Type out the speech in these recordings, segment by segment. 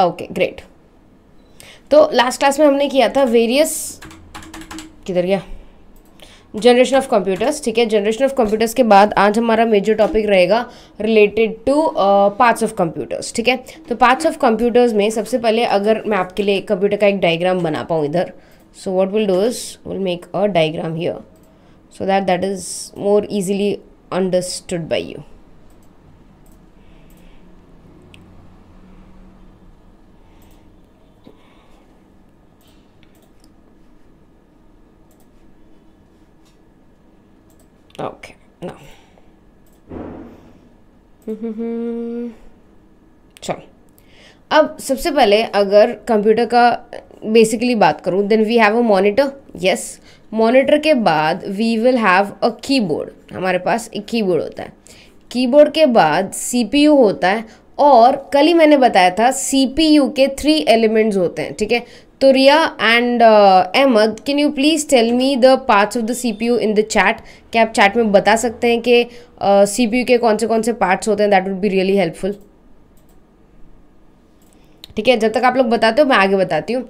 Okay great तो last class में हमने किया था वेरियस किधर गया जनरेशन ऑफ कंप्यूटर्स ठीक है जनरेशन ऑफ कंप्यूटर्स के बाद आज हमारा मेजर टॉपिक रहेगा related to parts of computers ठीक है तो पार्ट्स ऑफ कंप्यूटर्स में सबसे पहले अगर मैं आपके लिए कंप्यूटर का एक डायग्राम बना पाऊँ इधर so what will do is will make a diagram here so that that is more easily understood by you Okay, no. चलो अब सबसे पहले अगर कंप्यूटर का बेसिकली बात करूँ then we have a monitor yes monitor के बाद we will have a keyboard हमारे पास एक कीबोर्ड होता है कीबोर्ड के बाद सीपीयू होता है और कल ही मैंने बताया था सीपीयू के थ्री एलिमेंट्स होते हैं ठीक है तो Riya and Ahmed can you please tell me the parts of the C P U in the chat क्या आप चैट में बता सकते हैं कि सीपीयू uh, यू के कौन से कौन से पार्ट्स होते हैं that would be really helpful ठीक है जब तक आप लोग बताते हो मैं आगे बताती हूँ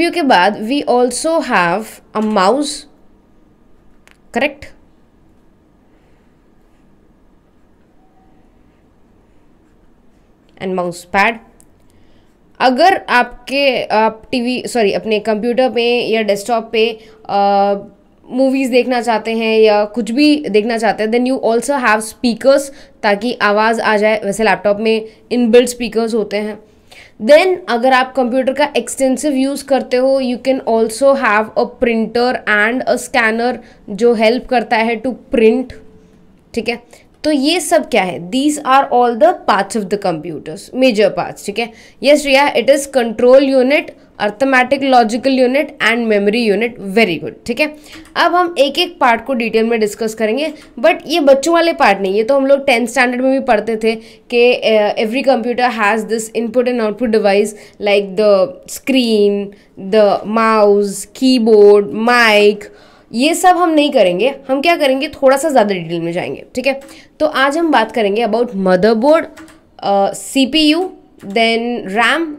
यू के बाद we also have a mouse correct and mouse pad अगर आपके आप टीवी सॉरी अपने कंप्यूटर पे या डेस्कटॉप पे मूवीज़ देखना चाहते हैं या कुछ भी देखना चाहते हैं then you also have speakers ताकि आवाज़ आ जाए वैसे लैपटॉप में इन बिल्ड स्पीकर्स होते हैं देन अगर आप कंप्यूटर का एक्सटेंसिव यूज़ करते हो you can also have a printer and a scanner जो हेल्प करता है टू प्रिंट ठीक है तो ये सब क्या है these are all the parts of the computers major parts ठीक है yes Riya it is control unit arithmetic logical unit and memory unit very good ठीक है अब हम एक एक पार्ट को डिटेल में डिस्कस करेंगे बट ये बच्चों वाले पार्ट नहीं ये तो हम लोग टेंथ स्टैंडर्ड में भी पढ़ते थे कि every computer has this input and output device like the screen the mouse keyboard mike ये सब हम नहीं करेंगे हम क्या करेंगे थोड़ा सा ज़्यादा डिटेल में जाएंगे ठीक है तो आज हम बात करेंगे about motherboard C P U then RAM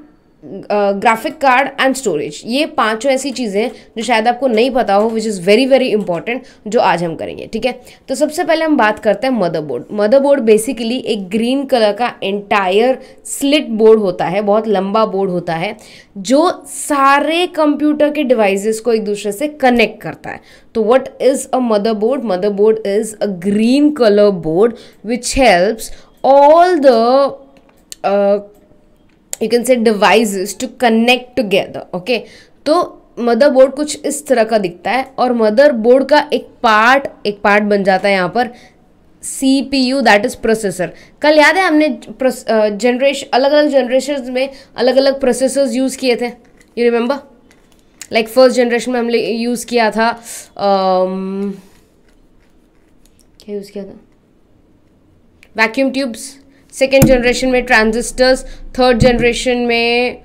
graphic card and storage ये पांचों ऐसी चीज़ें हैं जो शायद आपको नहीं पता हो which is very very important जो आज हम करेंगे ठीक है तो सबसे पहले हम बात करते हैं मदरबोर्ड मदरबोर्ड बेसिकली एक ग्रीन कलर का एंटायर स्लिट बोर्ड होता है बहुत लंबा बोर्ड होता है जो सारे कंप्यूटर के डिवाइसेस को एक दूसरे से कनेक्ट करता है तो what is a motherboard motherboard is a green colour board which helps all the you can say devices to connect together okay तो मदर बोर्ड कुछ इस तरह का दिखता है और मदर बोर्ड का एक पार्ट एक पार्ट बन जाता है यहाँ पर C P U that is processor कल याद है हमने जनरेशन अलग अलग जनरेशन में अलग अलग प्रोसेसर्स यूज़ किए थे you remember like first generation में हमने यूज़ किया था um, क्या यूज़ किया था वैक्यूम ट्यूब्स सेकेंड जनरेशन में ट्रांजिस्टर्स थर्ड जनरेशन में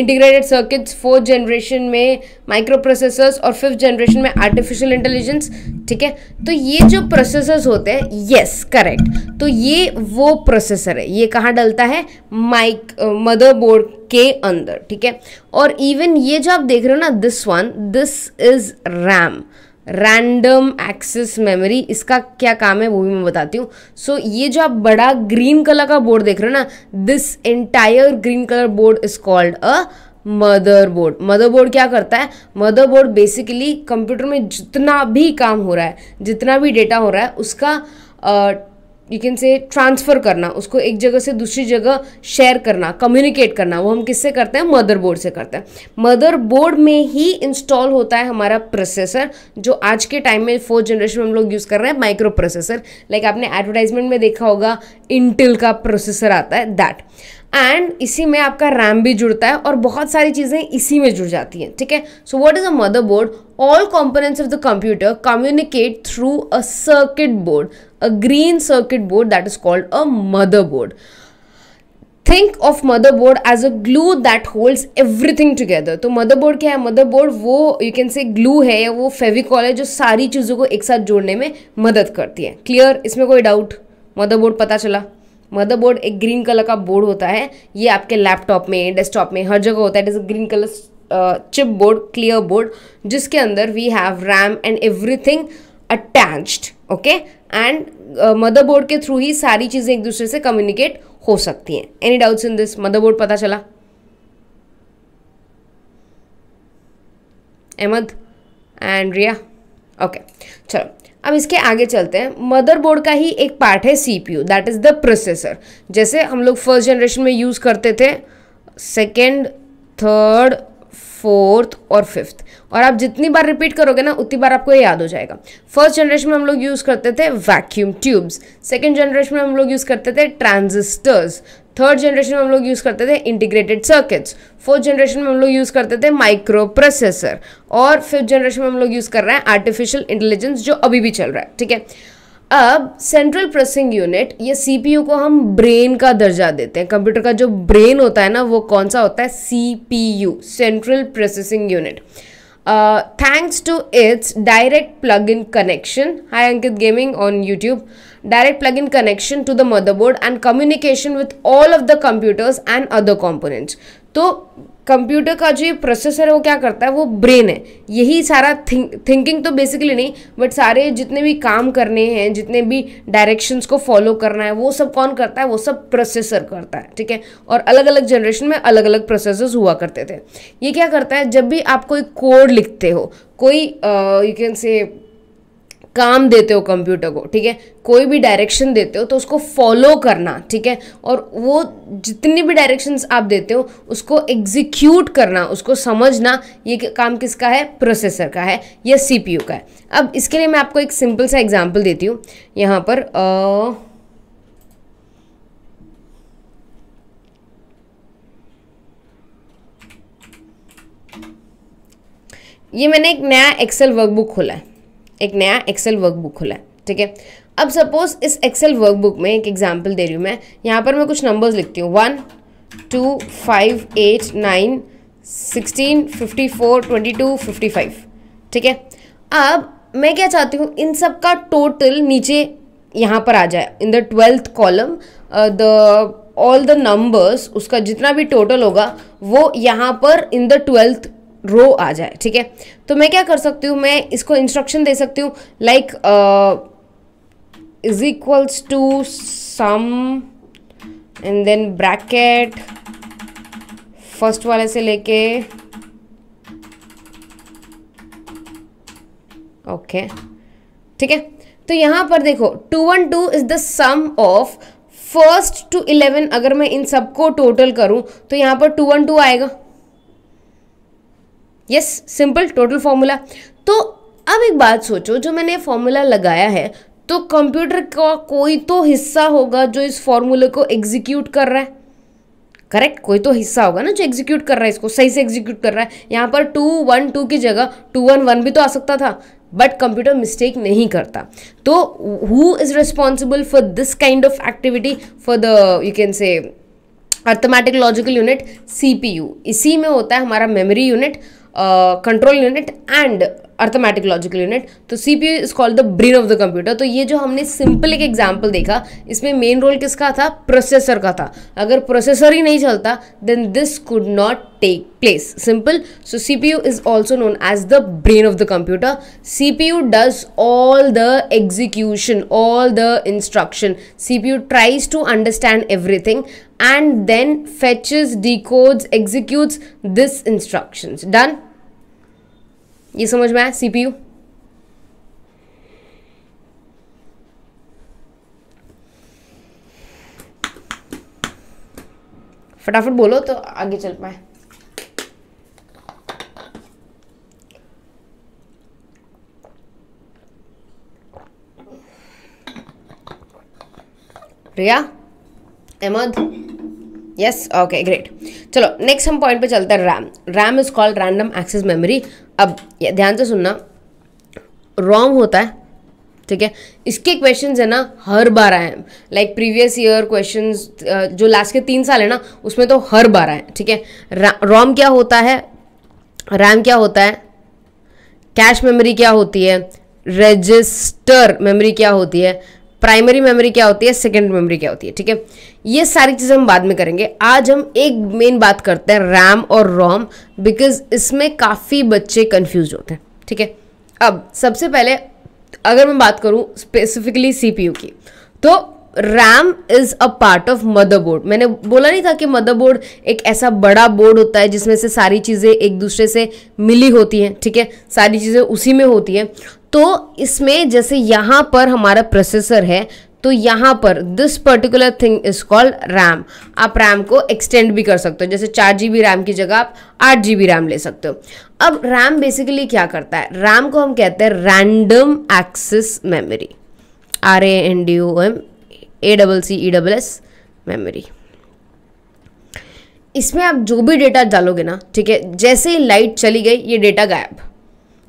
इंटीग्रेटेड सर्किट्स फोर्थ जनरेशन में माइक्रो प्रोसेसर्स और फिफ्थ जनरेशन में आर्टिफिशियल इंटेलिजेंस ठीक है तो ये जो प्रोसेसर्स होते हैं यस करेक्ट तो ये वो प्रोसेसर है ये कहाँ डलता है माइक मदरबोर्ड uh, के अंदर ठीक है और इवन ये जो आप देख रहे हो ना this one this is RAM random access memory इसका क्या काम है वो भी मैं बताती हूँ सो so, ये जो आप बड़ा ग्रीन कलर का बोर्ड देख रहे हो ना this entire green colour board is called a motherboard motherboard क्या करता है मदरबोर्ड बेसिकली कंप्यूटर में जितना भी काम हो रहा है जितना भी डेटा हो रहा है उसका यू कैन से ट्रांसफ़र करना उसको एक जगह से दूसरी जगह शेयर करना कम्युनिकेट करना वो हम किससे करते हैं मदरबोर्ड से करते हैं मदरबोर्ड में ही इंस्टॉल होता है हमारा प्रोसेसर जो आज के टाइम में फोर्थ जनरेशन में हम लोग यूज़ कर रहे हैं माइक्रो प्रोसेसर लाइक आपने एडवर्टाइजमेंट में देखा होगा इंटेल का प्रोसेसर आता है दैट एंड इसी में आपका रैम भी जुड़ता है और बहुत सारी चीज़ें इसी में जुड़ जाती हैं ठीक है so what is a mother board all components of the computer communicate through a circuit board a green circuit board that is called a mother board think of mother board as a glue that holds everything together तो mother board क्या है mother board वो you can say glue है या वो फेविकॉल है जो सारी चीज़ों को एक साथ जोड़ने में मदद करती है क्लियर इसमें कोई डाउट मदर बोर्ड पता चला मदरबोर्ड एक ग्रीन कलर का बोर्ड होता है ये आपके लैपटॉप में डेस्कटॉप में हर जगह होता है it is green colour chip board clear board जिसके अंदर we have RAM and everything attached okay and motherboard के थ्रू ही सारी चीज़ें एक दूसरे से कम्युनिकेट हो सकती हैं any doubts in this motherboard पता चला अहमद एंड रिया ओके चलो अब इसके आगे चलते हैं मदरबोर्ड का ही एक पार्ट है CPU that is the processor जैसे हम लोग फर्स्ट जनरेशन में यूज़ करते थे सेकेंड थर्ड फोर्थ और फिफ्थ और आप जितनी बार रिपीट करोगे ना उतनी बार आपको ये याद हो जाएगा फर्स्ट जनरेशन में हम लोग यूज़ करते थे वैक्यूम ट्यूब्स सेकेंड जनरेशन में हम लोग यूज़ करते थे ट्रांजिस्टर्स थर्ड जनरेशन में हम लोग यूज़ करते थे इंटीग्रेटेड सर्किट्स फोर्थ जनरेशन में हम लोग यूज़ करते थे माइक्रो प्रोसेसर और फिफ्थ जनरेशन में हम लोग यूज़ कर रहे हैं आर्टिफिशियल इंटेलिजेंस जो अभी भी चल रहा है ठीक है अब सेंट्रल प्रोसेसिंग यूनिट या सीपीयू को हम ब्रेन का दर्जा देते हैं कंप्यूटर का जो ब्रेन होता है ना वो कौन सा होता है CPU central processing unit thanks to its direct plug in connection hi Ankit gaming on YouTube direct plug in connection to the motherboard and communication with all of the computers and other components तो computer का जो ये processor है वो क्या करता है वो ब्रेन है यही सारा थिंक थिंकिंग तो बेसिकली नहीं बट सारे जितने भी काम करने हैं जितने भी डायरेक्शंस को फॉलो करना है वो सब कौन करता है वो सब प्रोसेसर करता है ठीक है और अलग अलग जनरेशन में अलग अलग प्रोसेसर्स हुआ करते थे ये क्या करता है जब भी आप कोई कोड लिखते हो कोई यू कैन से काम देते हो कंप्यूटर को ठीक है कोई भी डायरेक्शन देते हो तो उसको फॉलो करना ठीक है और वो जितनी भी डायरेक्शंस आप देते हो उसको एग्जीक्यूट करना उसको समझना ये काम किसका है प्रोसेसर का है या सीपीयू का है अब इसके लिए मैं आपको एक सिंपल सा एग्जांपल देती हूँ यहाँ पर आ, ये मैंने एक नया एक्सेल वर्कबुक खोला है एक नया एक्सेल वर्कबुक खुला है ठीक है अब सपोज इस एक्सेल वर्कबुक में एक एग्जाम्पल दे रही हूँ मैं यहाँ पर मैं कुछ नंबर्स लिखती हूँ one two five eight nine sixteen fifty four twenty two fifty five ठीक है अब मैं क्या चाहती हूँ इन सब का टोटल नीचे यहाँ पर आ जाए in the twelfth column the all the numbers उसका जितना भी टोटल होगा वो यहाँ पर इन द ट्वेल्थ रो आ जाए ठीक है तो मैं क्या कर सकती हूँ मैं इसको इंस्ट्रक्शन दे सकती हूँ like is equals to sum and then bracket first वाले से लेके ओके ठीक है तो यहां पर देखो two one two is the sum of first two eleven अगर मैं इन सबको टोटल करूं तो यहां पर टू वन टू आएगा यस सिंपल टोटल फॉर्मूला तो अब एक बात सोचो जो मैंने फॉर्मूला लगाया है तो कंप्यूटर का कोई तो हिस्सा होगा जो इस फॉर्मूले को एग्जीक्यूट कर रहा है करेक्ट कोई तो हिस्सा होगा ना जो एग्जीक्यूट कर रहा है इसको सही से एग्जीक्यूट कर रहा है यहाँ पर टू वन टू की जगह टू वन वन भी तो आ सकता था बट कंप्यूटर मिस्टेक नहीं करता तो who is responsible for this kind of activity for the you can say arithmetic logical unit see इसी में होता है हमारा memory unit control unit and arithmetic logical unit तो C P is called the brain of the computer तो ये जो हमने सिंपल एक एग्जाम्पल देखा इसमें मेन रोल किसका था प्रोसेसर का था अगर प्रोसेसर ही नहीं चलता then this could not take place simple so C P U is also known as the brain of the computer C P U does all the execution all the instruction C P U tries to understand everything and then fetches, decodes, executes this instructions. Done? ये समझ में आया CPU फटाफट बोलो तो आगे चल पाए Riya Ahmed yes okay great चलो नेक्स्ट हम पॉइंट पे चलते हैं RAM RAM is called random access memory अब ध्यान से सुनना रोम होता है ठीक है इसके क्वेश्चन है ना हर बार आए हैं लाइक प्रीवियस ईयर क्वेश्चन जो लास्ट के तीन साल है ना उसमें तो हर बार आए ठीक है रॉम क्या होता है रैम क्या होता है कैश मेमोरी क्या होती है रजिस्टर मेमोरी क्या होती है प्राइमरी मेमोरी क्या होती है सेकेंडरी मेमोरी क्या होती है ठीक है ये सारी चीज़ें हम बाद में करेंगे आज हम एक मेन बात करते हैं रैम और रोम बिकॉज इसमें काफ़ी बच्चे कन्फ्यूज होते हैं ठीक है अब सबसे पहले अगर मैं बात करूँ स्पेसिफिकली सीपीयू की तो RAM is a part of motherboard मैंने बोला नहीं था कि मदरबोर्ड एक ऐसा बड़ा बोर्ड होता है जिसमें से सारी चीज़ें एक दूसरे से मिली होती हैं ठीक है सारी चीज़ें उसी में होती हैं तो इसमें जैसे यहाँ पर हमारा प्रोसेसर है तो यहाँ पर this particular thing is called RAM आप रैम को एक्सटेंड भी कर सकते हो जैसे चार जी रैम की जगह आप आठ जी रैम ले सकते हो अब रैम बेसिकली क्या करता है रैम को हम कहते हैं random access memory R A N D O M A double C E double S memory इसमें आप जो भी डेटा डालोगे ना ठीक है जैसे ही लाइट चली गई ये डेटा गायब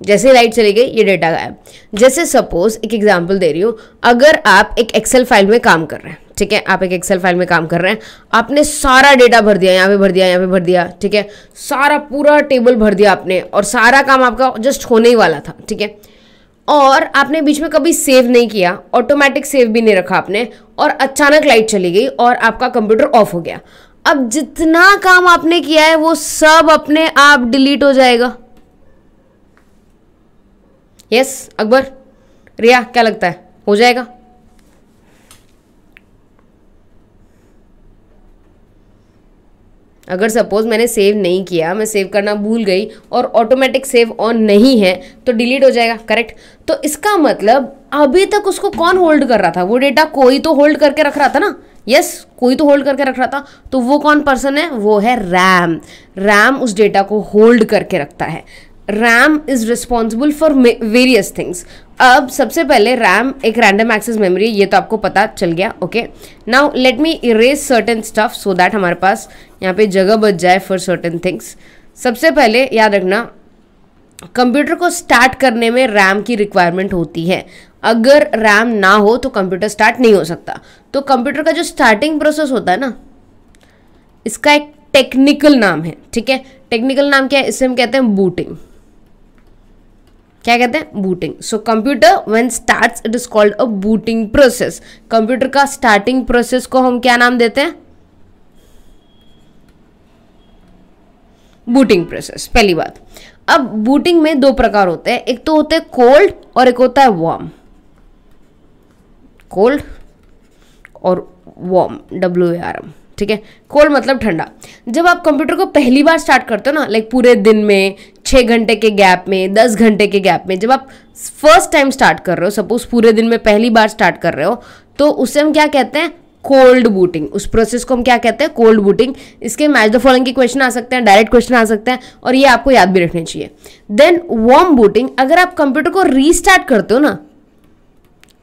जैसे राइट चले गए ये डेटा गायब जैसे सपोज एक एग्जाम्पल दे रही हूँ अगर आप एक एक्सेल फाइल में काम कर रहे हैं ठीक है आप एक एक्सेल फाइल में काम कर रहे हैं आपने सारा डेटा भर दिया यहाँ पे भर दिया यहाँ पे भर दिया ठीक है सारा पूरा टेबल भर दिया आपने और सारा काम आपका जस्ट होने ही वाला था ठीक है और आपने बीच में कभी सेव नहीं किया ऑटोमेटिक सेव भी नहीं रखा आपने और अचानक लाइट चली गई और आपका कंप्यूटर ऑफ हो गया अब जितना काम आपने किया है वो सब अपने आप डिलीट हो जाएगा यस अकबर रिया क्या लगता है हो जाएगा अगर सपोज़ मैंने सेव नहीं किया मैं सेव करना भूल गई और ऑटोमेटिक सेव ऑन नहीं है तो डिलीट हो जाएगा करेक्ट तो इसका मतलब अभी तक उसको कौन होल्ड कर रहा था वो डेटा कोई तो होल्ड करके रख रहा था ना यस yes, कोई तो होल्ड करके रख रहा था तो वो कौन पर्सन है वो है रैम रैम उस डेटा को होल्ड करके रखता है RAM is responsible for various things अब सबसे पहले रैम एक रैंडम एक्सेस मेमोरी ये तो आपको पता चल गया okay now let me erase certain stuff so that हमारे पास यहाँ पे जगह बच जाए फॉर सर्टेन थिंग्स सबसे पहले याद रखना कंप्यूटर को स्टार्ट करने में रैम की रिक्वायरमेंट होती है अगर रैम ना हो तो कंप्यूटर स्टार्ट नहीं हो सकता तो कंप्यूटर का जो स्टार्टिंग प्रोसेस होता है ना इसका एक टेक्निकल नाम है ठीक है टेक्निकल नाम क्या है इसे हम कहते हैं बूटिंग क्या कहते हैं booting so computer when starts it is called a booting process computer का स्टार्टिंग प्रोसेस को हम क्या नाम देते हैं बूटिंग प्रोसेस पहली बात अब बूटिंग में दो प्रकार होते हैं एक तो होते हैं कोल्ड और एक होता है वार्म कोल्ड और वार्म डब्ल्यू आर एम ठीक है कोल्ड मतलब ठंडा जब आप कंप्यूटर को पहली बार स्टार्ट करते हो ना लाइक पूरे दिन में छः घंटे के गैप में दस घंटे के गैप में जब आप फर्स्ट टाइम स्टार्ट कर रहे हो सपोज पूरे दिन में पहली बार स्टार्ट कर रहे हो तो उससे हम क्या कहते हैं कोल्ड बूटिंग उस प्रोसेस को हम क्या कहते हैं कोल्ड बूटिंग इसके मैच द फॉलोइंग के क्वेश्चन आ सकते हैं डायरेक्ट क्वेश्चन आ सकते हैं और ये आपको याद भी रखने चाहिए देन वार्म बूटिंग अगर आप कंप्यूटर को रीस्टार्ट करते हो ना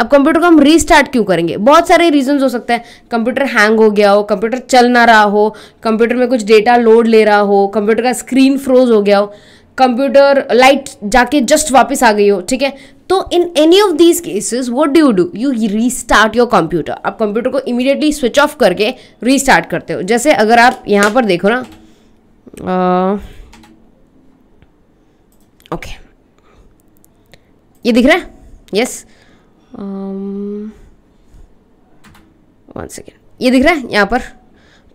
अब कंप्यूटर को हम रीस्टार्ट क्यों करेंगे बहुत सारे रीजंस हो सकते हैं कंप्यूटर हैंग हो गया हो कंप्यूटर चल ना रहा हो कंप्यूटर में कुछ डेटा लोड ले रहा हो कंप्यूटर का स्क्रीन फ्रोज हो गया हो कंप्यूटर लाइट जाके जस्ट वापस आ गई हो ठीक है तो in any of these cases what do you do you restart your computer आप कंप्यूटर को इमिडिएटली स्विच ऑफ करके रीस्टार्ट करते हो जैसे अगर आप यहाँ पर देखो ना ओके okay. ये दिख रहा है यस वन सेकेंड ये दिख रहा है यहाँ पर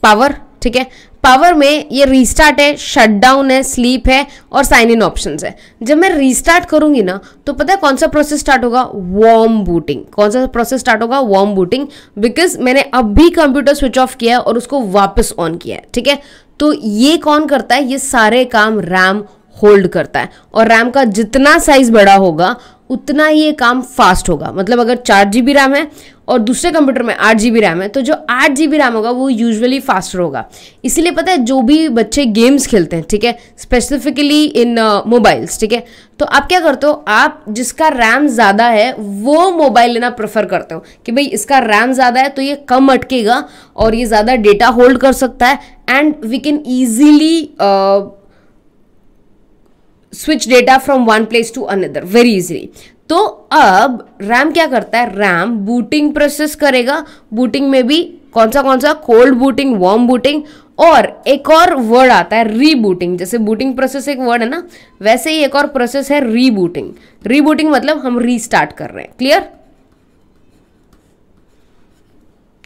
पावर ठीक है पावर में ये रीस्टार्ट है शटडाउन है स्लीप है और साइन इन ऑप्शन है जब मैं रीस्टार्ट करूंगी ना तो पता है कौन सा प्रोसेस स्टार्ट होगा वार्म बूटिंग कौन सा प्रोसेस स्टार्ट होगा वार्म बूटिंग बिकॉज मैंने अब भी कंप्यूटर स्विच ऑफ किया है और उसको वापस ऑन किया है ठीक है तो ये कौन करता है ये सारे काम रैम होल्ड करता है और रैम का जितना साइज बड़ा होगा उतना ही ये काम फास्ट होगा मतलब अगर चार जी बी रैम है और दूसरे कंप्यूटर में आठ जी रैम है तो जो आठ जी रैम होगा वो यूजुअली फास्टर होगा इसीलिए पता है जो भी बच्चे गेम्स खेलते हैं ठीक है स्पेसिफिकली इन मोबाइल्स ठीक है तो आप क्या करते हो आप जिसका रैम ज़्यादा है वो मोबाइल लेना प्रेफर करते हो कि भाई इसका रैम ज़्यादा है तो ये कम अटकेगा और ये ज़्यादा डेटा होल्ड कर सकता है and we can easily switch data from one place to another very easily तो अब रैम क्या करता है रैम बूटिंग प्रोसेस करेगा बूटिंग में भी कौन सा कौन सा कोल्ड बूटिंग वार्म बूटिंग और एक और वर्ड आता है रीबूटिंग जैसे बूटिंग प्रोसेस एक वर्ड है ना वैसे ही एक और प्रोसेस है रीबूटिंग रीबूटिंग मतलब हम रीस्टार्ट कर रहे हैं क्लियर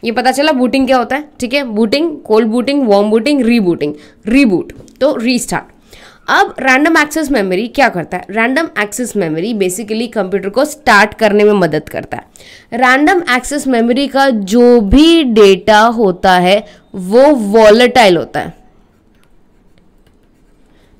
ये पता चला बूटिंग क्या होता है ठीक है booting cold booting warm booting rebooting reboot तो रीस्टार्ट अब रैंडम एक्सेस मेमोरी क्या करता है random access memory basically computer को स्टार्ट करने में मदद करता है रैंडम एक्सेस मेमोरी का जो भी डेटा होता है वो वॉलेटाइल होता है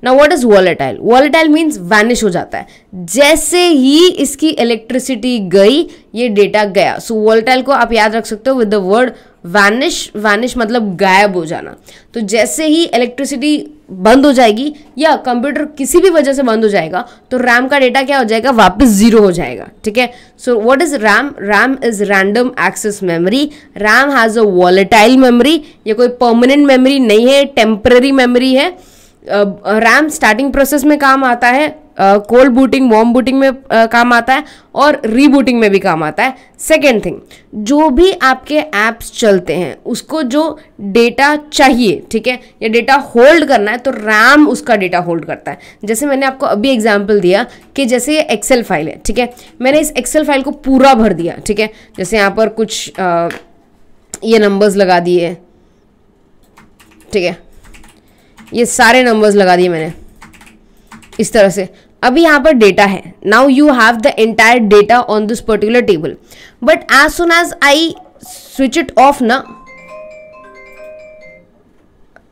ना what is volatile volatile means vanish हो जाता है जैसे ही इसकी इलेक्ट्रिसिटी गई ये डेटा गया सो so, वॉलेटाइल को आप याद रख सकते हो with the word vanish vanish मतलब गायब हो जाना तो जैसे ही इलेक्ट्रिसिटी बंद हो जाएगी या कंप्यूटर किसी भी वजह से बंद हो जाएगा तो रैम का डेटा क्या हो जाएगा वापस ज़ीरो हो जाएगा ठीक है so what is RAM RAM is random access memory RAM has a volatile memory ये कोई परमानेंट मेमोरी नहीं है टेम्पररी मेमोरी है रैम स्टार्टिंग प्रोसेस में काम आता है कोल्ड बूटिंग वॉम बूटिंग में uh, काम आता है और रीबूटिंग में भी काम आता है सेकेंड थिंग जो भी आपके ऐप्स चलते हैं उसको जो डेटा चाहिए ठीक है या डेटा होल्ड करना है तो रैम उसका डेटा होल्ड करता है जैसे मैंने आपको अभी एग्जाम्पल दिया कि जैसे ये एक्सेल फाइल है ठीक है मैंने इस एक्सेल फाइल को पूरा भर दिया ठीक है जैसे यहाँ पर कुछ आ, ये नंबर्स लगा दिए ठीक है ये सारे नंबर्स लगा दिए मैंने इस तरह से अभी यहाँ पर डेटा है now you have the entire data on this particular table but as soon as I switch it off ना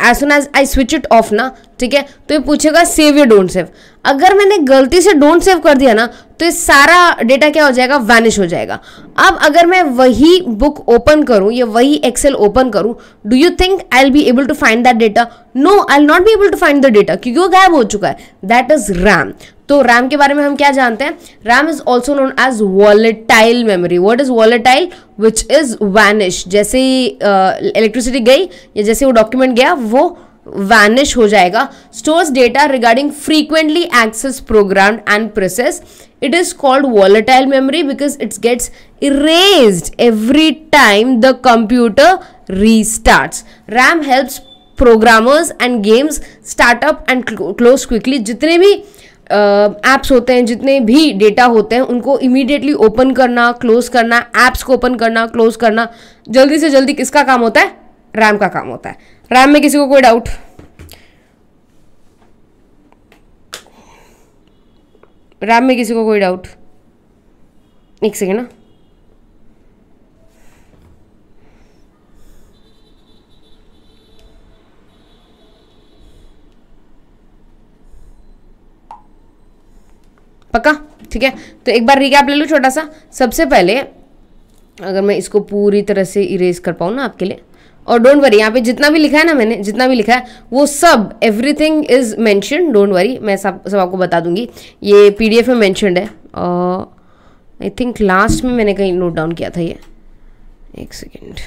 as soon as I switch it off ना ठीक है तो ये पूछेगा सेव या डोंट सेव अगर मैंने गलती से डोंट सेव कर दिया ना तो ये सारा डेटा क्या हो जाएगा वैनिश हो जाएगा अब अगर मैं वही बुक ओपन करूं या वही एक्सेल ओपन करूं do you think I will be able to find that data no I not be able to find the data क्योंकि वो गायब हो चुका है दैट इज रैम तो रैम के बारे में हम क्या जानते हैं RAM is also known as volatile memory what is volatile which is vanish जैसे ही इलेक्ट्रिसिटी uh, गई या जैसे वो डॉक्यूमेंट गया वो वैनिश हो जाएगा stores data regarding frequently access program and process it is called volatile memory because it's gets erase every time the computer restart RAM helps programmers and games startup and close quickly जितने भी apps uh, होते हैं जितने भी data होते हैं उनको immediately open करना क्लोज करना ऐप्स को ओपन करना क्लोज करना जल्दी से जल्दी किसका काम होता है रैम का काम होता है रैम में किसी को कोई डाउट रैम में किसी को कोई डाउट एक सेकेंड ना हाँ। पक्का ठीक है तो एक बार रिकैप ले लूँ छोटा सा सबसे पहले अगर मैं इसको पूरी तरह से इरेज कर पाऊँ ना आपके लिए और डोंट वरी यहाँ पे जितना भी लिखा है ना मैंने जितना भी लिखा है वो सब everything is mention don't worry मैं सब सब आपको बता दूंगी ये पी एफ में मैंशनड है आई थिंक लास्ट में मैंने कहीं नोट डाउन किया था ये एक सेकेंड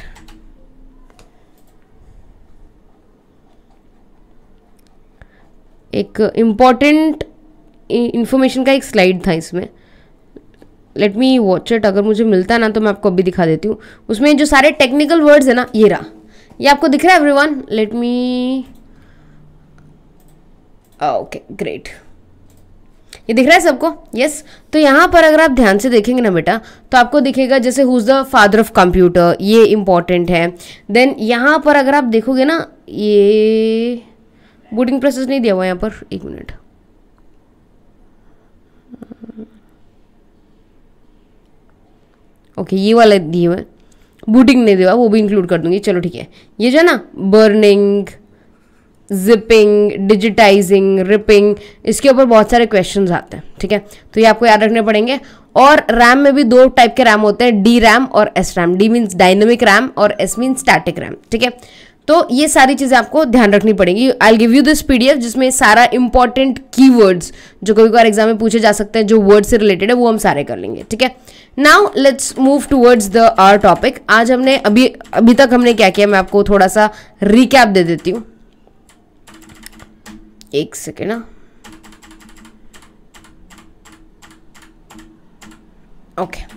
एक इम्पॉर्टेंट इन्फॉर्मेशन का एक स्लाइड था इसमें लेट मी वॉच इट अगर मुझे मिलता है ना तो मैं आपको अभी दिखा देती हूँ उसमें जो सारे टेक्निकल वर्ड्स है ना ये रहा ये आपको दिख रहा है everyone let me okay great ये दिख रहा है सबको यस yes. तो यहाँ पर अगर आप ध्यान से देखेंगे ना बेटा तो आपको दिखेगा जैसे who is the father of computer ये इम्पॉर्टेंट है देन यहाँ पर अगर आप देखोगे ना ये बूटिंग प्रोसेस नहीं दिया हुआ यहाँ पर एक मिनट ओके okay, ये वाला दिए हुए बूटिंग नहीं दिया वो भी इंक्लूड कर दूंगी चलो ठीक है ये जो है ना बर्निंग जिपिंग डिजिटाइजिंग रिपिंग इसके ऊपर बहुत सारे क्वेश्चन आते हैं ठीक है तो ये आपको याद रखने पड़ेंगे और रैम में भी दो टाइप के रैम होते हैं डी रैम और S RAM D means dynamic RAM और एस मीन्स स्टैटिक रैम ठीक है तो ये सारी चीज़ें आपको ध्यान रखनी पड़ेगी I give you this PDF जिसमें सारा इंपॉर्टेंट कीवर्ड्स जो कभी कभार एग्जाम में पूछे जा सकते हैं जो वर्ड से रिलेटेड है वो हम सारे कर लेंगे ठीक है now let's move towards the our topic आज हमने अभी अभी तक हमने क्या किया मैं आपको थोड़ा सा रिकैप दे देती हूँ एक सेकेंड ओके हाँ। okay.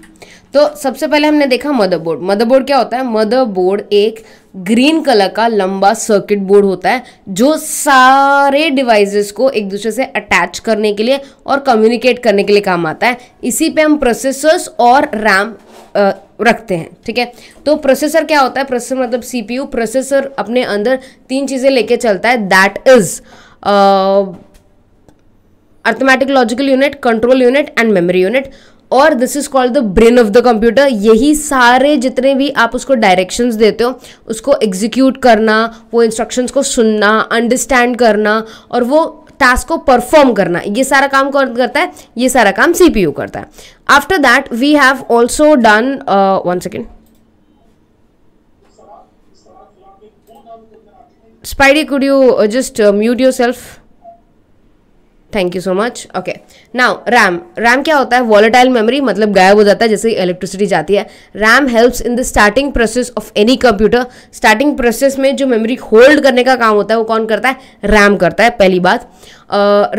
तो सबसे पहले हमने देखा मदरबोर्ड मदरबोर्ड क्या होता है मदरबोर्ड एक ग्रीन कलर का लंबा सर्किट बोर्ड होता है जो सारे डिवाइसेस को एक दूसरे से अटैच करने के लिए और कम्युनिकेट करने के लिए काम आता है इसी पे हम प्रोसेसर्स और रैम रखते हैं ठीक है तो प्रोसेसर क्या होता है प्रोसेसर मतलब सीपीयू प्रोसेसर अपने अंदर तीन चीज़ें लेके चलता है that is arithmetic logical unit control unit and memory unit और this is called the brain of the computer यही सारे जितने भी आप उसको डायरेक्शन देते हो उसको एग्जीक्यूट करना वो इंस्ट्रक्शंस को सुनना अंडरस्टैंड करना और वो टास्क को परफॉर्म करना ये सारा काम कौन करता है ये सारा काम सीपीयू करता है after that we have also done one second Spidey could you just mute yourself thank you so much okay now RAM RAM क्या होता है वॉलेटाइल मेमोरी मतलब गायब हो जाता है जैसे इलेक्ट्रिसिटी जाती है RAM helps in the starting process of any computer starting process में जो मेमोरी होल्ड करने का काम होता है वो कौन करता है रैम करता है पहली बात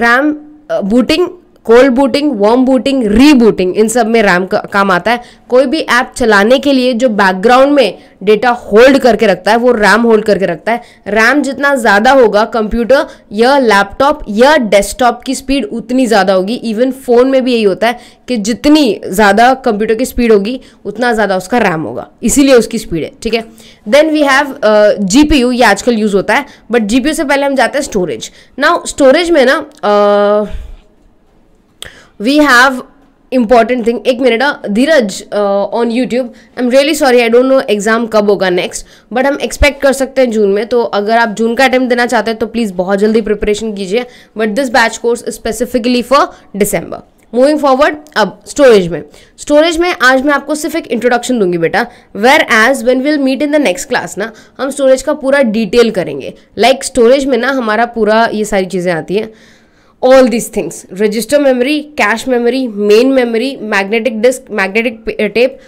RAM uh, booting cold booting warm booting rebooting इन सब में रैम का, काम आता है कोई भी ऐप चलाने के लिए जो बैकग्राउंड में डेटा होल्ड करके रखता है वो रैम होल्ड करके रखता है रैम जितना ज़्यादा होगा कंप्यूटर या लैपटॉप या डेस्कटॉप की स्पीड उतनी ज़्यादा होगी इवन फ़ोन में भी यही होता है कि जितनी ज़्यादा कंप्यूटर की स्पीड होगी उतना ज़्यादा उसका रैम होगा इसीलिए उसकी स्पीड है ठीक है then we have G P U ये आजकल यूज़ होता है बट जी पी यू से पहले हम जाते हैं स्टोरेज ना स्टोरेज में ना uh, we have important thing एक मिनट हाँ, Dheeraj on YouTube I am really sorry I don't know exam कब होगा नेक्स्ट बट हम एक्सपेक्ट कर सकते हैं जून में तो अगर आप जून का अटैम्प्ट देना चाहते हैं तो प्लीज़ बहुत जल्दी प्रिपरेशन कीजिए but this batch course specifically for December moving forward अब स्टोरेज में स्टोरेज में आज मैं आपको सिर्फ एक इंट्रोडक्शन दूंगी बेटा whereas when will meet in the next class ना हम स्टोरेज का पूरा डिटेल करेंगे लाइक like, स्टोरेज में ना हमारा पूरा ये सारी चीज़ें आती हैं all these things register memory cache memory main memory magnetic disk magnetic uh, tape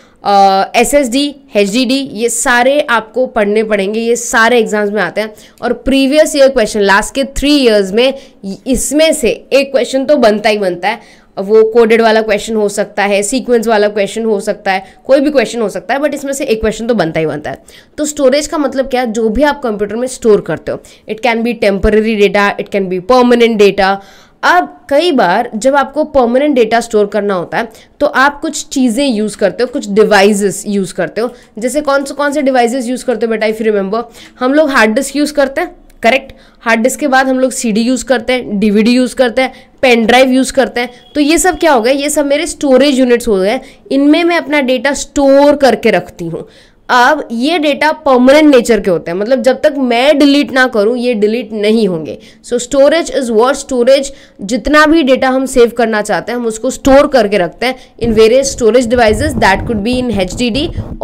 S S D H D D ये सारे आपको पढ़ने पड़ेंगे ये सारे एग्जाम्स में आते हैं और प्रीवियस ईयर क्वेश्चन लास्ट के थ्री ईयर्स में इसमें से एक क्वेश्चन तो बनता ही बनता है वो कोडेड वाला क्वेश्चन हो सकता है सीक्वेंस वाला क्वेश्चन हो सकता है कोई भी क्वेश्चन हो सकता है बट इसमें से एक क्वेश्चन तो बनता ही बनता है तो स्टोरेज का मतलब क्या है जो भी आप कंप्यूटर में स्टोर करते हो it can be temporary data it can be permanent data अब कई बार जब आपको परमानेंट डेटा स्टोर करना होता है तो आप कुछ चीज़ें यूज़ करते हो कुछ डिवाइसेस यूज़ करते हो जैसे कौन से कौन से डिवाइसेस यूज़ करते हो बेटा इफ़ रिमेंबर हम लोग हार्ड डिस्क यूज़ करते हैं करेक्ट हार्ड डिस्क के बाद हम लोग सी यूज़ करते हैं डी यूज़ करते हैं पेन ड्राइव यूज़ करते हैं तो ये सब क्या हो गया ये सब मेरे स्टोरेज यूनिट्स हो गए इनमें मैं अपना डेटा स्टोर करके रखती हूँ अब ये डेटा परमानेंट नेचर के होते हैं मतलब जब तक मैं डिलीट ना करूँ ये डिलीट नहीं होंगे so storage is what storage जितना भी डेटा हम सेव करना चाहते हैं हम उसको स्टोर करके रखते हैं in various storage devices that could be in H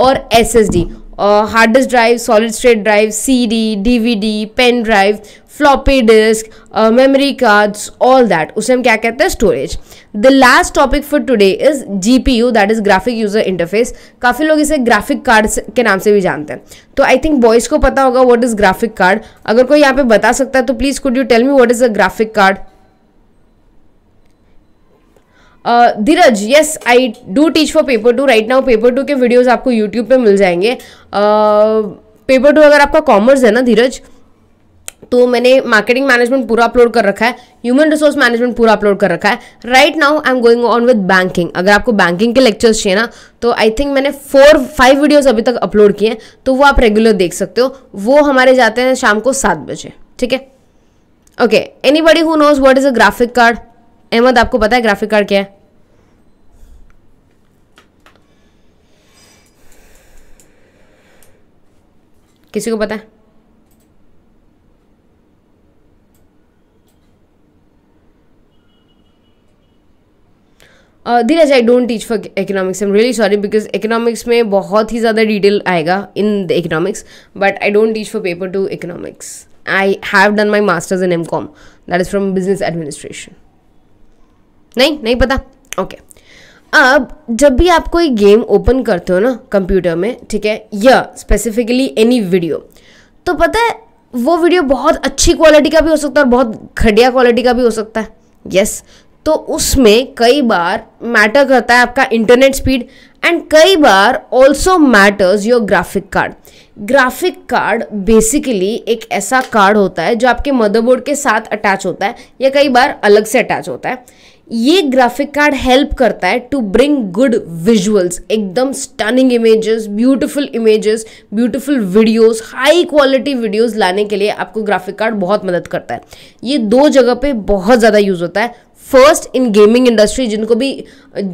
और S hard disk drive solid state drive CD DVD pen drive floppy disk memory cards all that उसे हम क्या कहते हैं storage the last topic for today is G P U that is graphic user interface काफ़ी लोग इसे graphic card के नाम से भी जानते हैं तो आई थिंक बॉयज़ को पता होगा व्हाट इज़ ग्राफिक कार्ड अगर कोई यहाँ पे बता सकता है तो please could you tell me what is a graphic card Dheeraj yes I do teach for paper two right now paper two के वीडियोस आपको यूट्यूब पे मिल जाएंगे पेपर uh, टू अगर आपका कॉमर्स है ना धीरज तो मैंने मार्केटिंग मैनेजमेंट पूरा अपलोड कर रखा है ह्यूमन रिसोर्स मैनेजमेंट पूरा अपलोड कर रखा है right now I am going on with banking अगर आपको बैंकिंग के लेक्चर्स चाहिए ना तो आई थिंक मैंने फोर फाइव वीडियोस अभी तक अपलोड किए हैं तो वो आप रेगुलर देख सकते हो वो हमारे जाते हैं शाम को सात बजे ठीक है okay anybody who knows what is a graphic card Ahmad आपको पता है ग्राफिक कार्ड क्या है किसी को पता है Dheeraj I don't teach for economics I am really sorry because economics में बहुत ही ज़्यादा डिटेल आएगा in the economics but I don't teach for paper two economics I have done my masters in M Com that is from business administration नहीं नहीं पता okay अब जब भी आप कोई गेम ओपन करते हो ना कंप्यूटर में ठीक है या स्पेसिफिकली एनी वीडियो तो पता है वो वीडियो बहुत अच्छी क्वालिटी का भी हो सकता है और बहुत घटिया क्वालिटी का भी हो सकता है यस yes. तो उसमें कई बार मैटर करता है आपका इंटरनेट स्पीड एंड कई बार also matters your graphic card graphic card basically एक ऐसा कार्ड होता है जो आपके मदरबोर्ड के साथ अटैच होता है या कई बार अलग से अटैच होता है ये ग्राफिक कार्ड हेल्प करता है टू ब्रिंग गुड विजुअल्स एकदम stunning images beautiful images beautiful videos high quality videos लाने के लिए आपको ग्राफिक कार्ड बहुत मदद करता है ये दो जगह पे बहुत ज़्यादा यूज़ होता है फर्स्ट इन गेमिंग इंडस्ट्री जिनको भी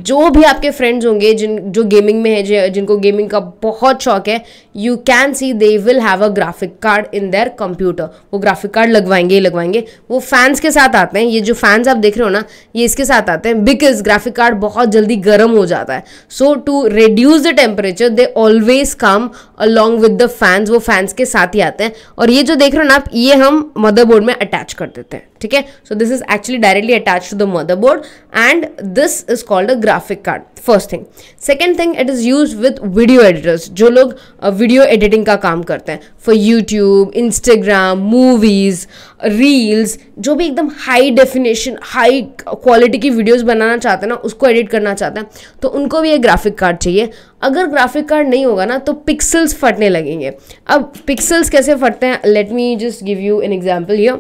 जो भी आपके फ्रेंड्स होंगे जिन जो गेमिंग में है जिनको गेमिंग का बहुत शौक है you can see they will have a graphic card in their computer वो ग्राफिक कार्ड लगवाएंगे ही लगवाएंगे वो फैंस के साथ आते हैं ये जो फैंस आप देख रहे हो ना ये इसके साथ आते हैं बिकॉज ग्राफिक कार्ड बहुत जल्दी गर्म हो जाता है so to reduce the temperature they always come along with the fans वो फैंस के साथ ही आते हैं और ये जो देख रहे हो ना आप ये हम मदरबोर्ड में अटैच कर देते हैं ठीक है so this is actually directly attach to the motherboard and this is called a graphic card first thing second thing it is use with video editors जो लोग वीडियो uh, एडिटिंग का काम करते हैं for YouTube Instagram movies reels जो भी एकदम high definition high quality की वीडियोज बनाना चाहते हैं ना उसको एडिट करना चाहते हैं तो उनको भी एक ग्राफिक कार्ड चाहिए अगर ग्राफिक कार्ड नहीं होगा ना तो पिक्सल्स फटने लगेंगे अब पिक्सल्स कैसे फटते हैं let me just give you an example ये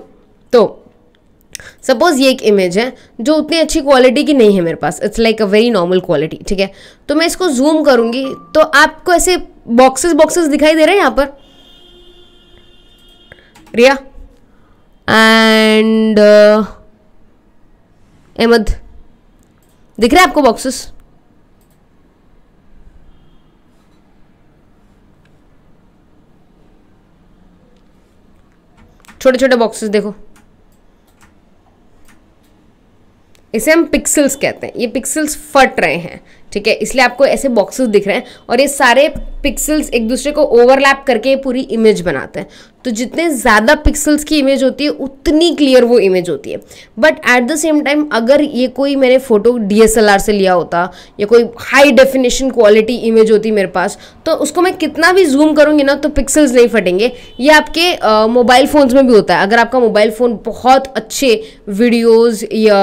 तो सपोज़ ये एक इमेज है जो उतनी अच्छी क्वालिटी की नहीं है मेरे पास it's like a very normal quality ठीक है तो मैं इसको जूम करूंगी तो आपको ऐसे बॉक्सेस बॉक्सेस दिखाई दे रहे हैं यहाँ पर रिया एंड uh, अहमद दिख रहे हैं आपको बॉक्सेस छोटे छोटे बॉक्सेस देखो इसे हम पिक्सल्स कहते हैं ये पिक्सल्स फट रहे हैं ठीक है इसलिए आपको ऐसे बॉक्सेस दिख रहे हैं और ये सारे पिक्सल्स एक दूसरे को ओवरलैप करके पूरी इमेज बनाते हैं तो जितने ज़्यादा पिक्सल्स की इमेज होती है उतनी क्लियर वो इमेज होती है but at the same time अगर ये कोई मैंने फ़ोटो डीएसएलआर से लिया होता या कोई हाई डेफिनेशन क्वालिटी इमेज होती मेरे पास तो उसको मैं कितना भी जूम करूँगी ना तो पिक्सल्स नहीं फटेंगे ये आपके मोबाइल फ़ोन्स में भी होता है अगर आपका मोबाइल फ़ोन बहुत अच्छे वीडियोज़ या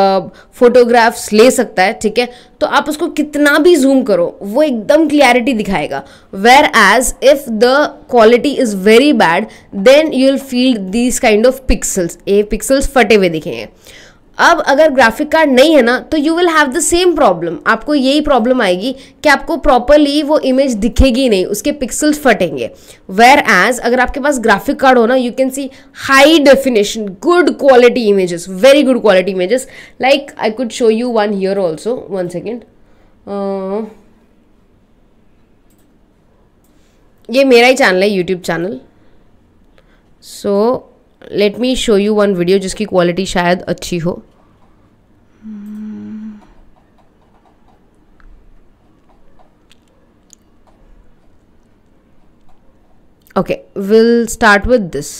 फोटोग्राफ्स ले सकता है ठीक है तो आप उसको कितना भी जूम करो वो एकदम क्लियरिटी दिखाएगा whereas if the quality is very bad then you will feel these kind of pixels ये पिक्सल्स फटे हुए दिखेंगे अब अगर ग्राफिक कार्ड नहीं है ना तो you will have the same problem आपको यही प्रॉब्लम आएगी कि आपको प्रॉपरली वो इमेज दिखेगी नहीं उसके पिक्सल्स फटेंगे वेयर एज अगर आपके पास ग्राफिक कार्ड हो ना you can see high definition good quality images very good quality images like I could show you one here also one second ये मेरा ही चैनल है YouTube channel so let me show you one video जिसकी quality शायद अच्छी हो okay will start with this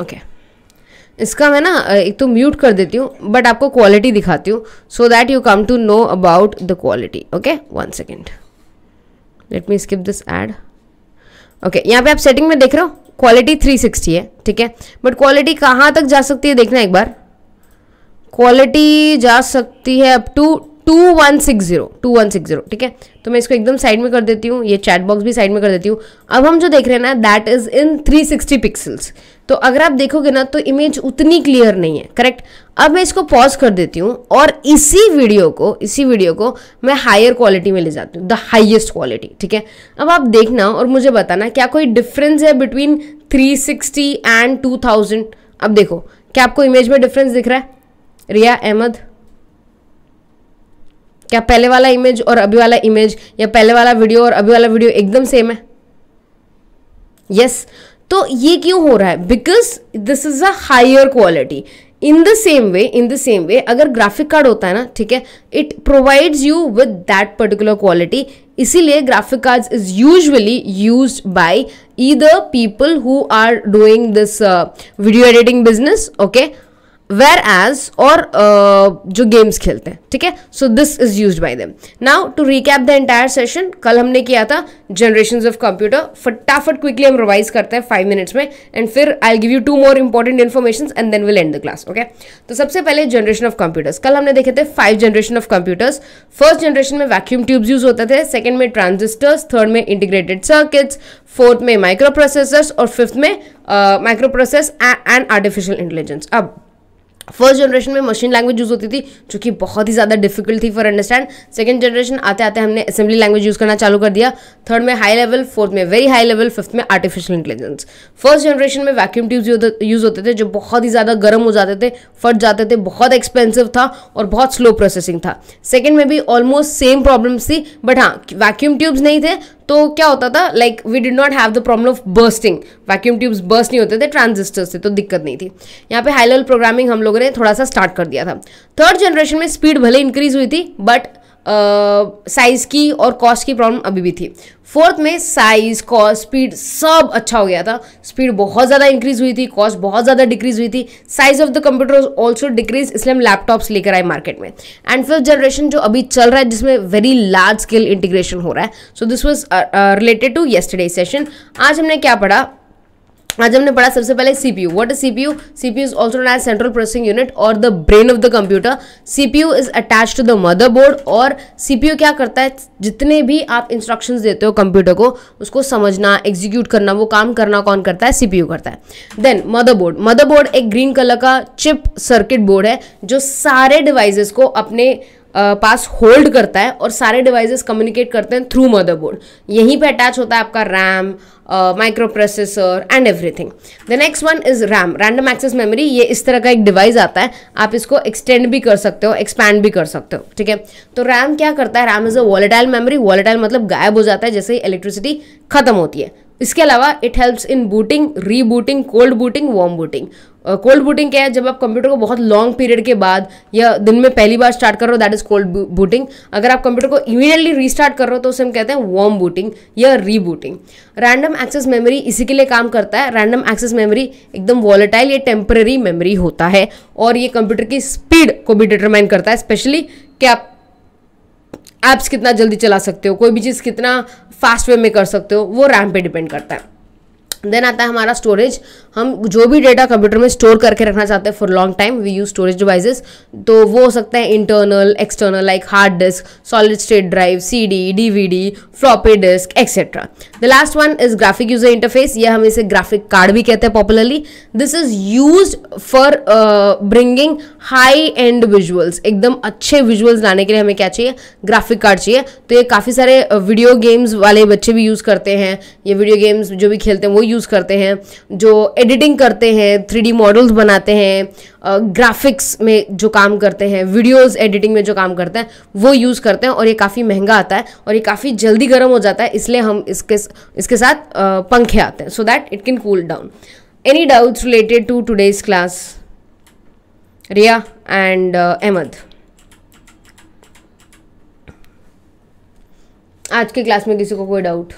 okay इसका मैं ना एक तो म्यूट कर देती हूँ बट आपको क्वालिटी दिखाती हूँ so that you come to know about the quality okay one second let me skip this ad okay यहाँ पे आप सेटिंग में देख रहे हो क्वालिटी 360 है ठीक है बट क्वालिटी कहाँ तक जा सकती है देखना एक बार क्वालिटी जा सकती है up to two one six zero two one six zero ठीक है तो मैं इसको एकदम साइड में कर देती हूँ ये चैट बॉक्स भी साइड में कर देती हूँ अब हम जो देख रहे हैं ना that is in three sixty pixels तो अगर आप देखोगे ना तो इमेज उतनी क्लियर नहीं है करेक्ट अब मैं इसको पॉज कर देती हूँ और इसी वीडियो को इसी वीडियो को मैं हायर क्वालिटी में ले जाती हूँ द हाइएस्ट क्वालिटी ठीक है अब आप देखना और मुझे बताना क्या कोई डिफरेंस है बिटवीन 360 एंड 2000 अब देखो क्या आपको इमेज में डिफरेंस दिख रहा है रिया अहमद क्या पहले वाला इमेज और अभी वाला इमेज या पहले वाला वीडियो और अभी वाला वीडियो एकदम सेम है यस yes. तो ये क्यों हो रहा है because this is a higher quality in the same way in the same way अगर ग्राफिक कार्ड होता है ना ठीक है it provides you with that particular quality इसीलिए graphic card is usually use by either people who are doing this video editing business okay whereas और uh, जो games खेलते हैं ठीक है so this is use by them now to recap the entire session कल हमने किया था जनरेशन ऑफ कंप्यूटर फटाफट क्विकली हम रिवाइज करते हैं फाइव मिनट्स में एंड फिर I give you two more important information and then will end the class okay तो सबसे पहले जनरेशन ऑफ कंप्यूटर्स कल हमने देखे थे five generation of computers first generation में वैक्यूम ट्यूब्स यूज होते थे सेकंड में ट्रांजिस्टर्स थर्ड में इंटीग्रेटेड सर्किट्स फोर्थ में माइक्रो प्रोसेसर्स और फिफ्थ में micro process and artificial intelligence अब फर्स्ट जनरेशन में मशीन लैंग्वेज यूज़ होती थी जो कि बहुत ही ज़्यादा डिफिकल्ट थी फॉर अंडरस्टैंड सेकंड जनरेशन आते आते हमने असेंबली लैंग्वेज यूज़ करना चालू कर दिया थर्ड में हाई लेवल फोर्थ में वेरी हाई लेवल फिफ्थ में आर्टिफिशियल इंटेलिजेंस फर्स्ट जनरेशन में वैक्यूम ट्यूब्स यूज़ होते थे जो बहुत ही ज़्यादा गर्म हो जाते थे फट जाते थे बहुत एक्सपेंसिव था और बहुत स्लो प्रोसेसिंग था सेकेंड में भी ऑलमोस्ट सेम प्रॉब्लम्स थी बट हाँ वैक्यूम ट्यूब्स नहीं थे तो क्या होता था like we did not have the problem of bursting vacuum tubes burst नहीं होते थे ट्रांजिस्टर से तो दिक्कत नहीं थी यहाँ पे हाई लेवल प्रोग्रामिंग हम लोगों ने थोड़ा सा स्टार्ट कर दिया था थर्ड जनरेशन में स्पीड भले इंक्रीज हुई थी बट साइज़ की और कॉस्ट की प्रॉब्लम अभी भी थी फोर्थ में साइज़ कॉस्ट स्पीड सब अच्छा हो गया था स्पीड बहुत ज़्यादा इंक्रीज हुई थी कॉस्ट बहुत ज़्यादा डिक्रीज हुई थी size of the computer also decrease इसलिए हम लैपटॉप्स लेकर आए मार्केट में एंड फिफ्थ जनरेशन जो अभी चल रहा है जिसमें वेरी लार्ज स्केल इंटीग्रेशन हो रहा है so this was related to yesterday session आज हमने क्या पढ़ा आज हमने पढ़ा सबसे पहले CPU what is CPU CPU is also known as central processing unit और the brain of the computer CPU is attach to the motherboard और सीपीयू क्या करता है जितने भी आप इंस्ट्रक्शंस देते हो कंप्यूटर को उसको समझना एग्जीक्यूट करना वो काम करना कौन करता है सीपीयू करता है देन मदरबोर्ड मदरबोर्ड एक ग्रीन कलर का चिप सर्किट बोर्ड है जो सारे डिवाइसेस को अपने पास होल्ड करता है और सारे डिवाइसेस कम्युनिकेट करते हैं थ्रू मदरबोर्ड यहीं पे अटैच होता है आपका RAM micro processor and everything the next one is RAM random access memory ये इस तरह का एक डिवाइस आता है आप इसको एक्सटेंड भी कर सकते हो एक्सपैंड भी कर सकते हो ठीक है तो रैम क्या करता है RAM is a volatile memory volatile मतलब गायब हो जाता है जैसे ही इलेक्ट्रिसिटी खत्म होती है इसके अलावा it helps in booting rebooting cold booting warm booting cold booting क्या है जब आप कंप्यूटर को बहुत लॉन्ग पीरियड के बाद या दिन में पहली बार स्टार्ट कर रहे हो दैट इज कोल्ड बूटिंग अगर आप कंप्यूटर को इमीडिएटली रीस्टार्ट कर रहे हो तो उसे हम कहते हैं वॉर्म बूटिंग या रीबूटिंग रैंडम एक्सेस मेमोरी इसी के लिए काम करता है रैंडम एक्सेस मेमोरी एकदम वॉलेटाइल या टेम्पररी मेमोरी होता है और ये कंप्यूटर की स्पीड को भी डिटरमाइन करता है स्पेशली कि आप ऐप्स कितना जल्दी चला सकते हो कोई भी चीज़ कितना फास्ट वे में कर सकते हो वो रैम पे डिपेंड करता है देन आता है हमारा स्टोरेज हम जो भी डेटा कंप्यूटर में स्टोर करके रखना चाहते हैं for long time we use storage devices तो वो हो सकता है internal external like hard disk solid state drive C D D V D floppy disk etcetera the last one is graphic user interface या हम इसे ग्राफिक कार्ड भी कहते हैं popularly this is use for bringing high end visuals एकदम अच्छे visuals लाने के लिए हमें क्या चाहिए ग्राफिक कार्ड चाहिए तो ये काफ़ी सारे वीडियो uh, गेम्स वाले बच्चे भी यूज़ करते हैं ये वीडियो गेम्स जो भी खेलते हैं वो यूज़ करते हैं जो एडिटिंग करते हैं थ्री मॉडल्स बनाते हैं ग्राफिक्स में जो काम करते हैं वीडियोज एडिटिंग में जो काम करते हैं वो यूज़ करते हैं और ये काफ़ी महंगा आता है और ये काफ़ी जल्दी गर्म हो जाता है इसलिए हम इसके इसके साथ पंखे आते हैं so that it can cool down any doubts related to today's class Riya and Ahmad आज के क्लास में किसी को कोई doubt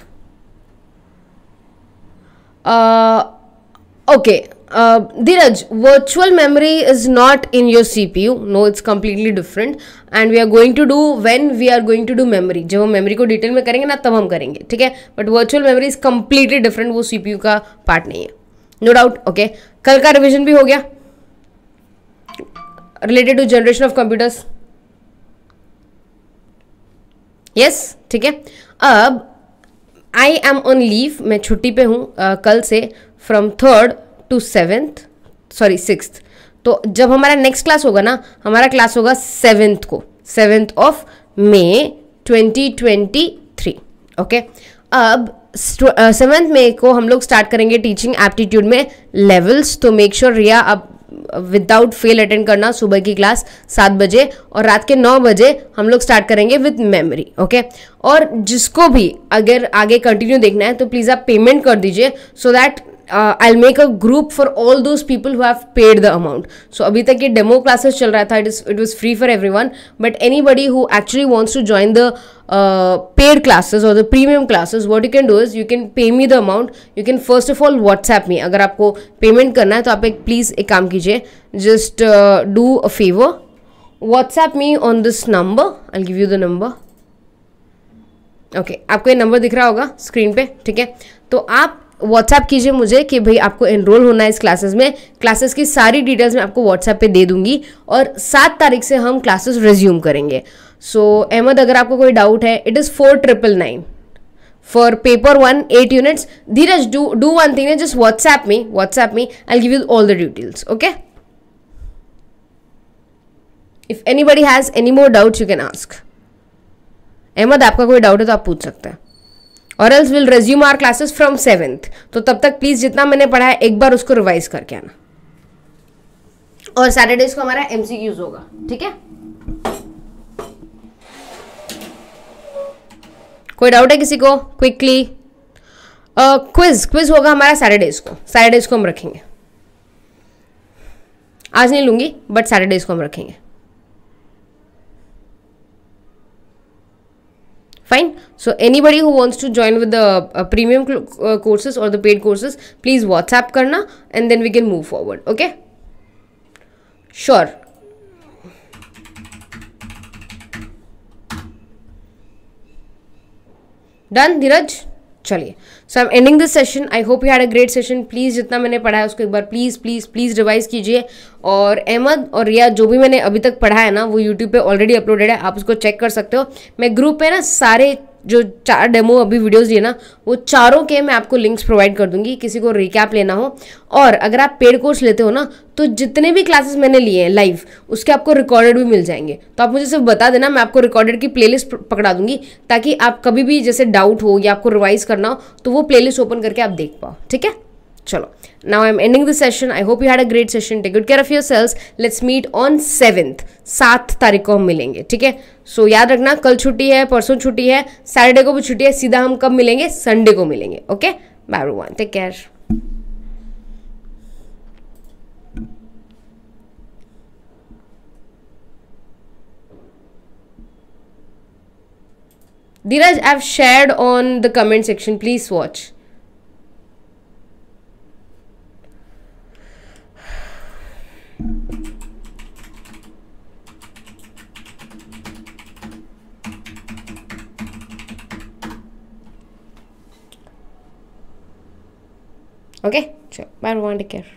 Uh, okay uh, Dhiraj, virtual memory is not in your you know it's completely different and we are going to do when we are going to do memory जब हम memory को detail में करेंगे ना तब हम करेंगे ठीक है but virtual memory is completely different वो सी का पार्ट नहीं है नो डाउट ओके कल का रिविजन भी हो गया related to generation of computers yes ठीक है अब आई एम ऑन लीव मैं छुट्टी पे हूँ कल से from third to seventh sorry six तो जब हमारा नेक्स्ट क्लास होगा ना हमारा क्लास होगा सेवेंथ को seventh of May twenty twenty three okay अब सेवेंथ मे को हम लोग स्टार्ट करेंगे टीचिंग एप्टीट्यूड में लेवल्स तो मेक श्योर रिया अब विदाउट फेल अटेंड करना सुबह की क्लास सात बजे और रात के नौ बजे हम लोग स्टार्ट करेंगे विद मेमोरी ओके और जिसको भी अगर आगे कंटिन्यू देखना है तो प्लीज़ आप पेमेंट कर दीजिए so that I make a group for all those people who have paid the amount so अभी तक ये डेमो क्लासेस चल रहा था it is it was free for everyone but anybody who actually wants to join the paid classes और the premium classes what you can do is you can pay me the amount you can first of all WhatsApp me अगर आपको payment करना है तो आप एक please एक काम कीजिए just do a favour WhatsApp me on this number I give you the number okay आपको ये नंबर दिख रहा होगा स्क्रीन पे ठीक है तो आप व्हाट्सएप कीजिए मुझे कि भाई आपको एनरोल होना है इस क्लासेस में क्लासेस की सारी डिटेल्स मैं आपको व्हाट्सएप पे दे दूंगी और सात तारीख से हम क्लासेस रिज्यूम करेंगे सो so, अहमद अगर आपको कोई डाउट है it is four triple nine four paper one eight units Dheeraj do do one thing just WhatsApp me WhatsApp me I give you all the details okay if anybody has any more doubt you can ask Ahmad आपका कोई doubt है तो आप पूछ सकते हैं और else will resume our classes from seventh तो तब तक प्लीज़ जितना मैंने पढ़ा है एक बार उसको रिवाइज करके आना और सैटरडेज को हमारा एम होगा ठीक है कोई डाउट है किसी को क्विकली क्विज क्विज होगा हमारा सैटरडेज को सैटरडेज को हम रखेंगे आज नहीं लूंगी बट सैटरडेज को हम रखेंगे fine so anybody who wants to join with the uh, premium uh, courses or the paid courses please whatsapp karna and then we can move forward okay sure done Dheeraj चलिए so I am ending this session I hope you had a great session please जितना मैंने पढ़ा है उसको एक बार please please please revise कीजिए और अहमद और रिया जो भी मैंने अभी तक पढ़ा है ना वो यूट्यूब पे ऑलरेडी अपलोडेड है आप उसको चेक कर सकते हो मैं ग्रुप पे ना सारे जो चार डेमो अभी वीडियोस दिए ना वो चारों के मैं आपको लिंक्स प्रोवाइड कर दूंगी किसी को रिकैप लेना हो और अगर आप पेड कोर्स लेते हो ना तो जितने भी क्लासेस मैंने लिए हैं लाइव उसके आपको रिकॉर्डेड भी मिल जाएंगे तो आप मुझे सिर्फ बता देना मैं आपको रिकॉर्डेड की प्लेलिस्ट पकड़ा दूंगी ताकि आप कभी भी जैसे डाउट हो या आपको रिवाइज करना हो तो वो प्लेलिस्ट ओपन करके आप देख पाओ ठीक है चलो now I am ending the session I hope you had a great session take good care of yourselves let's meet on seventh सात तारीख को हम मिलेंगे ठीक है सो याद रखना कल छुट्टी है परसों छुट्टी है सैटरडे को भी छुट्टी है सीधा हम कब मिलेंगे संडे को मिलेंगे okay bye one take care I have shared on the comment section please watch okay so bye everyone take care